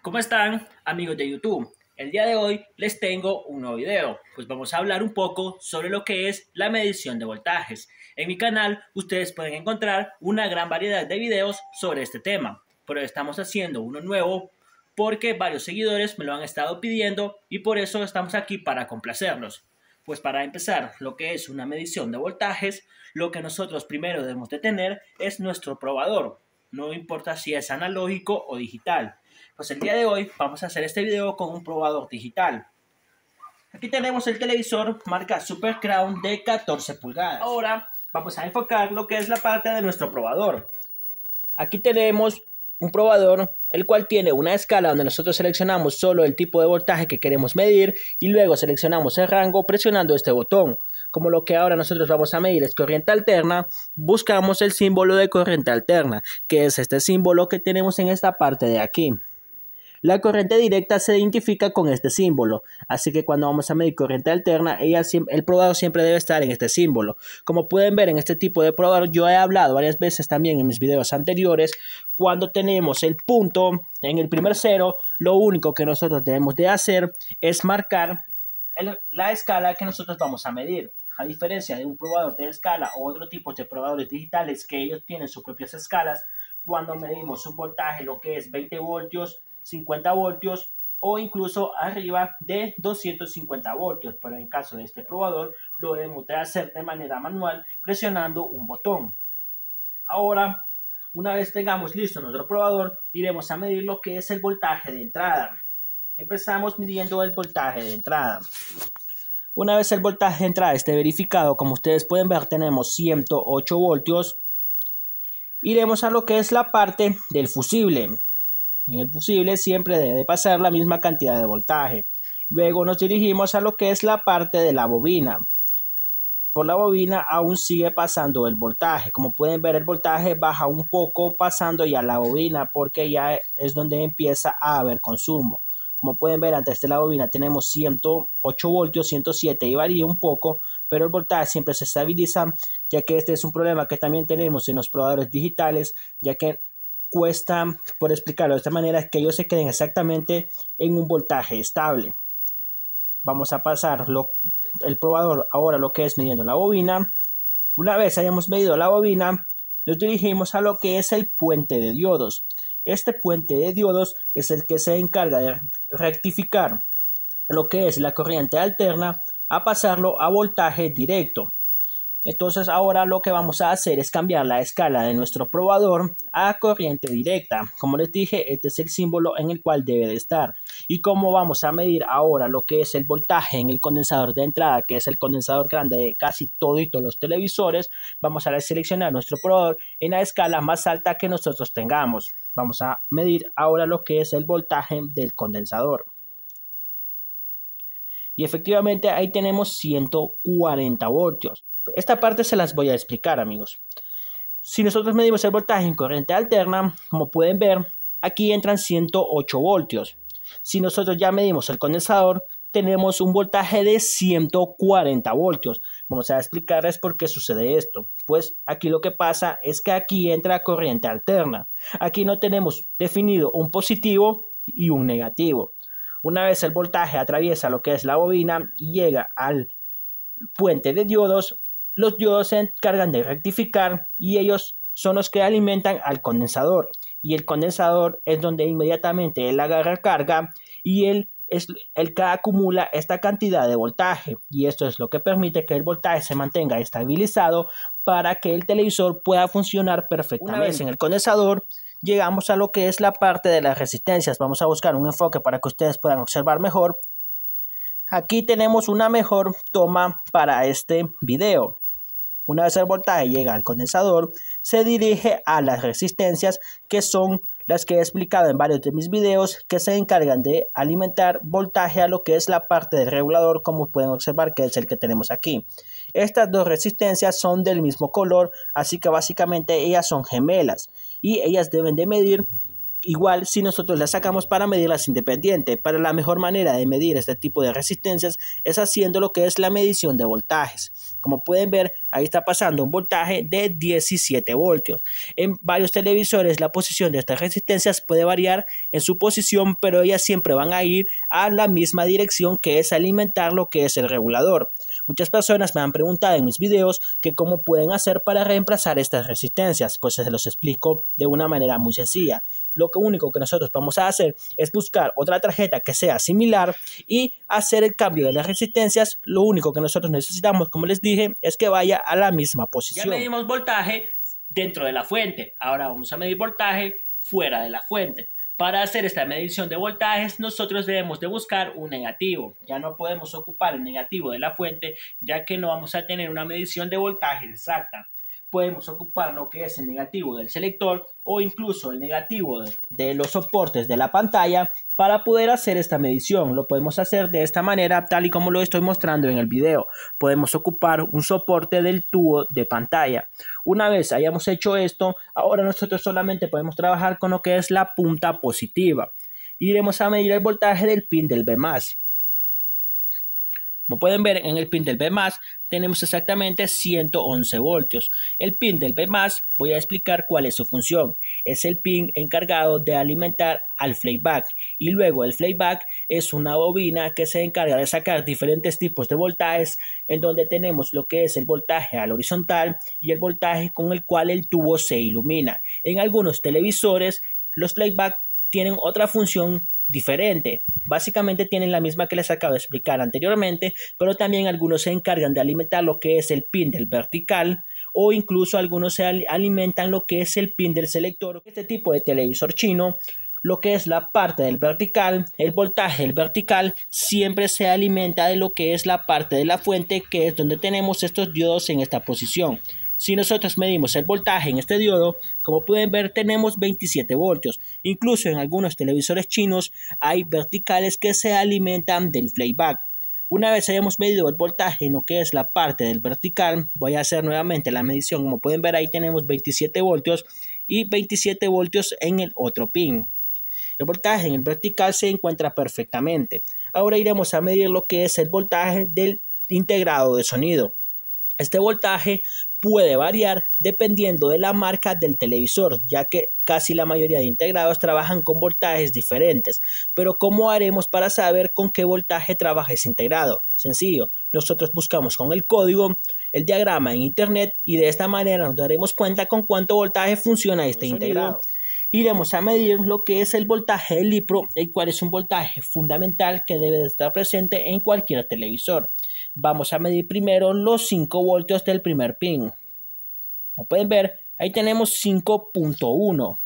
¿Cómo están amigos de YouTube? El día de hoy les tengo un nuevo video, pues vamos a hablar un poco sobre lo que es la medición de voltajes. En mi canal ustedes pueden encontrar una gran variedad de videos sobre este tema, pero estamos haciendo uno nuevo porque varios seguidores me lo han estado pidiendo y por eso estamos aquí para complacerlos. Pues para empezar, lo que es una medición de voltajes, lo que nosotros primero debemos de tener es nuestro probador, no importa si es analógico o digital. Pues el día de hoy vamos a hacer este video con un probador digital. Aquí tenemos el televisor marca Super Crown de 14 pulgadas. Ahora vamos a enfocar lo que es la parte de nuestro probador. Aquí tenemos un probador el cual tiene una escala donde nosotros seleccionamos solo el tipo de voltaje que queremos medir y luego seleccionamos el rango presionando este botón. Como lo que ahora nosotros vamos a medir es corriente alterna, buscamos el símbolo de corriente alterna, que es este símbolo que tenemos en esta parte de aquí. La corriente directa se identifica con este símbolo, así que cuando vamos a medir corriente alterna, el probador siempre debe estar en este símbolo. Como pueden ver en este tipo de probador, yo he hablado varias veces también en mis videos anteriores, cuando tenemos el punto en el primer cero, lo único que nosotros debemos de hacer es marcar la escala que nosotros vamos a medir. A diferencia de un probador de escala o otro tipo de probadores digitales que ellos tienen sus propias escalas, cuando medimos un voltaje, lo que es 20 voltios, 50 voltios o incluso arriba de 250 voltios, pero en caso de este probador lo debemos hacer de manera manual presionando un botón. Ahora, una vez tengamos listo nuestro probador, iremos a medir lo que es el voltaje de entrada. Empezamos midiendo el voltaje de entrada. Una vez el voltaje de entrada esté verificado, como ustedes pueden ver tenemos 108 voltios, iremos a lo que es la parte del fusible. En el posible siempre debe pasar la misma cantidad de voltaje. Luego nos dirigimos a lo que es la parte de la bobina. Por la bobina aún sigue pasando el voltaje. Como pueden ver el voltaje baja un poco pasando ya la bobina porque ya es donde empieza a haber consumo. Como pueden ver antes de la bobina tenemos 108 voltios, 107 y varía un poco, pero el voltaje siempre se estabiliza ya que este es un problema que también tenemos en los probadores digitales ya que cuesta, por explicarlo de esta manera, que ellos se queden exactamente en un voltaje estable. Vamos a pasar el probador ahora lo que es midiendo la bobina. Una vez hayamos medido la bobina, nos dirigimos a lo que es el puente de diodos. Este puente de diodos es el que se encarga de rectificar lo que es la corriente alterna a pasarlo a voltaje directo. Entonces ahora lo que vamos a hacer es cambiar la escala de nuestro probador a corriente directa. Como les dije, este es el símbolo en el cual debe de estar. Y como vamos a medir ahora lo que es el voltaje en el condensador de entrada, que es el condensador grande de casi todos los televisores, vamos a seleccionar nuestro probador en la escala más alta que nosotros tengamos. Vamos a medir ahora lo que es el voltaje del condensador. Y efectivamente ahí tenemos 140 voltios. Esta parte se las voy a explicar, amigos. Si nosotros medimos el voltaje en corriente alterna, como pueden ver, aquí entran 108 voltios. Si nosotros ya medimos el condensador, tenemos un voltaje de 140 voltios. Vamos a explicarles por qué sucede esto. Pues aquí lo que pasa es que aquí entra corriente alterna. Aquí no tenemos definido un positivo y un negativo. Una vez el voltaje atraviesa lo que es la bobina y llega al puente de diodos, los diodos se encargan de rectificar y ellos son los que alimentan al condensador. Y el condensador es donde inmediatamente él agarra carga y él es el que acumula esta cantidad de voltaje. Y esto es lo que permite que el voltaje se mantenga estabilizado para que el televisor pueda funcionar perfectamente. en el condensador, llegamos a lo que es la parte de las resistencias. Vamos a buscar un enfoque para que ustedes puedan observar mejor. Aquí tenemos una mejor toma para este video. Una vez el voltaje llega al condensador, se dirige a las resistencias que son las que he explicado en varios de mis videos que se encargan de alimentar voltaje a lo que es la parte del regulador como pueden observar que es el que tenemos aquí. Estas dos resistencias son del mismo color así que básicamente ellas son gemelas y ellas deben de medir Igual si nosotros las sacamos para medirlas independiente, para la mejor manera de medir este tipo de resistencias es haciendo lo que es la medición de voltajes. Como pueden ver, ahí está pasando un voltaje de 17 voltios. En varios televisores la posición de estas resistencias puede variar en su posición, pero ellas siempre van a ir a la misma dirección que es alimentar lo que es el regulador. Muchas personas me han preguntado en mis videos que cómo pueden hacer para reemplazar estas resistencias, pues se los explico de una manera muy sencilla lo único que nosotros vamos a hacer es buscar otra tarjeta que sea similar y hacer el cambio de las resistencias. Lo único que nosotros necesitamos, como les dije, es que vaya a la misma posición. Ya medimos voltaje dentro de la fuente. Ahora vamos a medir voltaje fuera de la fuente. Para hacer esta medición de voltajes, nosotros debemos de buscar un negativo. Ya no podemos ocupar el negativo de la fuente, ya que no vamos a tener una medición de voltaje exacta podemos ocupar lo que es el negativo del selector o incluso el negativo de, los soportes de la pantalla para poder hacer esta medición. Lo podemos hacer de esta manera tal y como lo estoy mostrando en el video. Podemos ocupar un soporte del tubo de pantalla. Una vez hayamos hecho esto, ahora nosotros solamente podemos trabajar con lo que es la punta positiva. Iremos a medir el voltaje del pin del B+, como pueden ver en el pin del B+, tenemos exactamente 111 voltios. El pin del B+, voy a explicar cuál es su función. Es el pin encargado de alimentar al flyback y luego el flyback es una bobina que se encarga de sacar diferentes tipos de voltajes en donde tenemos lo que es el voltaje al horizontal y el voltaje con el cual el tubo se ilumina. En algunos televisores los flyback tienen otra función diferente. Básicamente tienen la misma que les acabo de explicar anteriormente, pero también algunos se encargan de alimentar lo que es el pin del vertical o incluso algunos se alimentan lo que es el pin del selector. Este tipo de televisor chino lo que es la parte del vertical, el voltaje del vertical siempre se alimenta de lo que es la parte de la fuente que es donde tenemos estos diodos en esta posición. Si nosotros medimos el voltaje en este diodo, como pueden ver tenemos 27 voltios. Incluso en algunos televisores chinos hay verticales que se alimentan del playback. Una vez hayamos medido el voltaje en lo que es la parte del vertical, voy a hacer nuevamente la medición. Como pueden ver ahí tenemos 27 voltios y 27 voltios en el otro pin. El voltaje en el vertical se encuentra perfectamente. Ahora iremos a medir lo que es el voltaje del integrado de sonido. Este voltaje puede variar dependiendo de la marca del televisor, ya que casi la mayoría de integrados trabajan con voltajes diferentes. Pero ¿cómo haremos para saber con qué voltaje trabaja ese integrado? Sencillo, nosotros buscamos con el código el diagrama en internet y de esta manera nos daremos cuenta con cuánto voltaje funciona este integrado iremos a medir lo que es el voltaje del IPRO, el cual es un voltaje fundamental que debe estar presente en cualquier televisor. Vamos a medir primero los 5 voltios del primer pin. Como pueden ver, ahí tenemos 5.1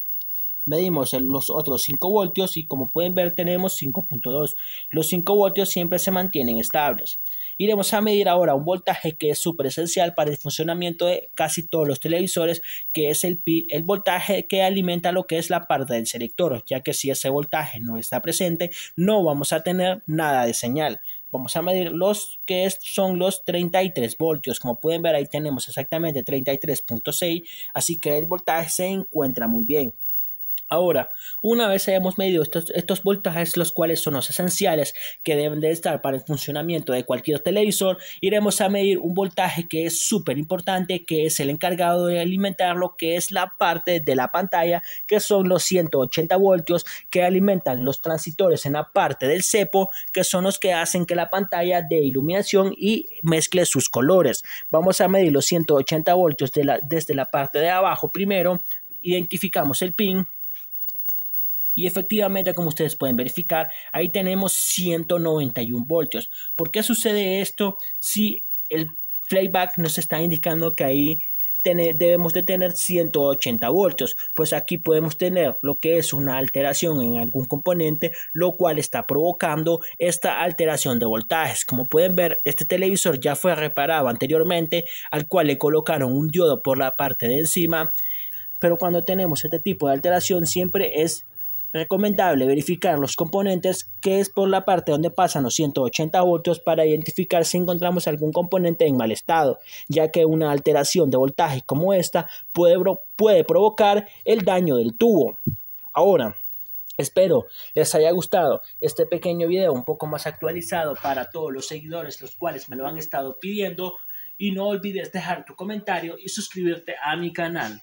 medimos los otros 5 voltios y como pueden ver tenemos 5.2. Los 5 voltios siempre se mantienen estables. Iremos a medir ahora un voltaje que es súper esencial para el funcionamiento de casi todos los televisores, que es el, el voltaje que alimenta lo que es la parte del selector, ya que si ese voltaje no está presente, no vamos a tener nada de señal vamos a medir los que son los 33 voltios. Como pueden ver, ahí tenemos exactamente 33.6, así que el voltaje se encuentra muy bien. Ahora, una vez hayamos medido estos, voltajes, los cuales son los esenciales que deben de estar para el funcionamiento de cualquier televisor, iremos a medir un voltaje que es súper importante, que es el encargado de alimentarlo, que es la parte de la pantalla, que son los 180 voltios que alimentan los transistores en la parte del cepo, que son los que hacen que la pantalla de iluminación y mezcle sus colores. Vamos a medir los 180 voltios de desde la parte de abajo primero, identificamos el pin y efectivamente, como ustedes pueden verificar, ahí tenemos 191 voltios. ¿Por qué sucede esto si el playback nos está indicando que ahí debemos de tener 180 voltios? Pues aquí podemos tener lo que es una alteración en algún componente, lo cual está provocando esta alteración de voltajes. Como pueden ver, este televisor ya fue reparado anteriormente, al cual le colocaron un diodo por la parte de encima. Pero cuando tenemos este tipo de alteración siempre es Recomendable verificar los componentes que es por la parte donde pasan los 180 voltios para identificar si encontramos algún componente en mal estado, ya que una alteración de voltaje como esta puede, puede provocar el daño del tubo. Ahora, Espero les haya gustado este pequeño video un poco más actualizado para todos los seguidores los cuales me lo han estado pidiendo y no olvides dejar tu comentario y suscribirte a mi canal.